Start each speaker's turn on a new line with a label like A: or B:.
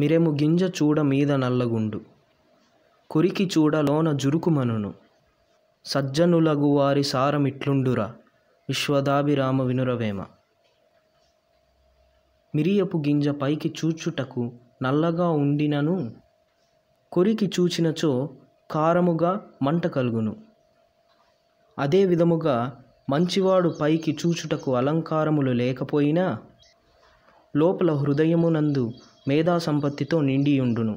A: మిరెము గింజ చూడ మీద నల్లగుండు కొరికి చూడ లోన జురుకుమనును సజ్జనులగు వారి సారమిట్లుండురా విశ్వదాభిరామ వినురవేమ మిరియపు గింజ పైకి చూచుటకు నల్లగా ఉండినను కొరికి చూచినచో కారముగా మంట కలుగును అదే విధముగా మంచివాడు పైకి చూచుటకు అలంకారములు లేకపోయినా లోపల హృదయమునందు మేధా సంపత్తితో నిండియుండును